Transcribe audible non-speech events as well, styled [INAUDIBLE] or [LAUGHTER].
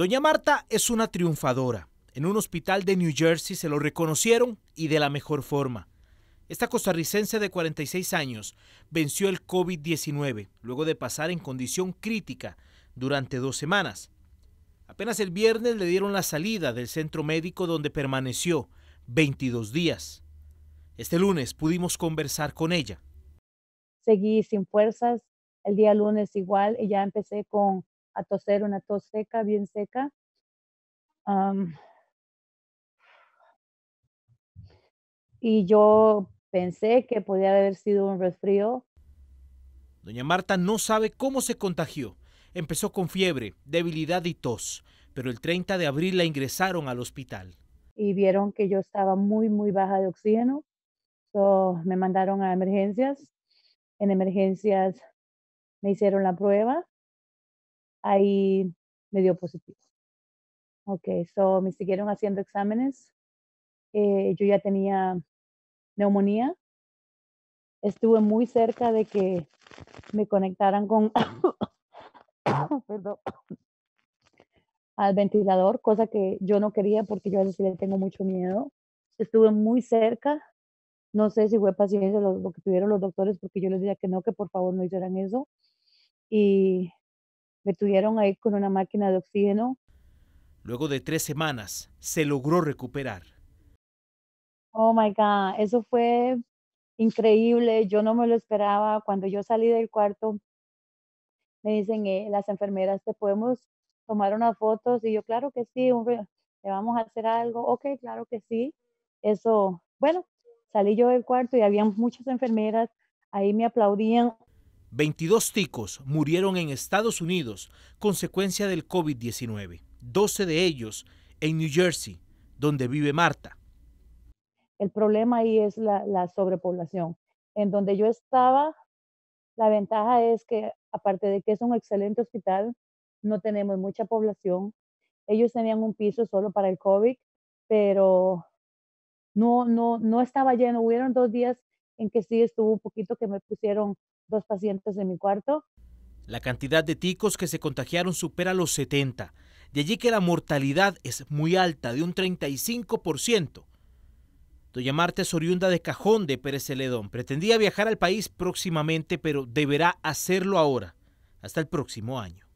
Doña Marta es una triunfadora. En un hospital de New Jersey se lo reconocieron y de la mejor forma. Esta costarricense de 46 años venció el COVID-19 luego de pasar en condición crítica durante dos semanas. Apenas el viernes le dieron la salida del centro médico donde permaneció 22 días. Este lunes pudimos conversar con ella. Seguí sin fuerzas, el día lunes igual, y ya empecé con a toser una tos seca, bien seca. y yo pensé que podía haber sido un resfrío. Doña Marta no sabe cómo se contagió. Empezó con fiebre, debilidad y tos, pero el 30 de abril la ingresaron al hospital. Y vieron que yo estaba muy, muy baja de oxígeno. So, me mandaron a emergencias. En emergencias me hicieron la prueba ahí me dio positivo. Ok, so me siguieron haciendo exámenes. Eh, yo ya tenía neumonía. Estuve muy cerca de que me conectaran con, [COUGHS] perdón, al ventilador, cosa que yo no quería porque yo a veces le tengo mucho miedo. Estuve muy cerca. No sé si fue paciencia lo que tuvieron los doctores porque yo les decía que no, que por favor no hicieran eso. Y me tuvieron ahí con una máquina de oxígeno. Luego de tres semanas, se logró recuperar. Oh my God, eso fue increíble. Yo no me lo esperaba. Cuando yo salí del cuarto, me dicen eh, las enfermeras, ¿te podemos tomar unas fotos? Y yo, claro que sí, hombre, ¿le vamos a hacer algo? Ok, claro que sí. Eso, bueno, salí yo del cuarto y había muchas enfermeras. Ahí me aplaudían. 22 ticos murieron en Estados Unidos consecuencia del COVID-19, 12 de ellos en New Jersey, donde vive Marta. El problema ahí es la, la sobrepoblación. En donde yo estaba, la ventaja es que, aparte de que es un excelente hospital, no tenemos mucha población. Ellos tenían un piso solo para el COVID, pero no, no, no estaba lleno. Hubieron dos días en que sí estuvo un poquito que me pusieron dos pacientes en mi cuarto. La cantidad de ticos que se contagiaron supera los 70. De allí que la mortalidad es muy alta, de un 35%. Doña Marta es oriunda de Cajón de Pérez Celedón. Pretendía viajar al país próximamente, pero deberá hacerlo ahora, hasta el próximo año.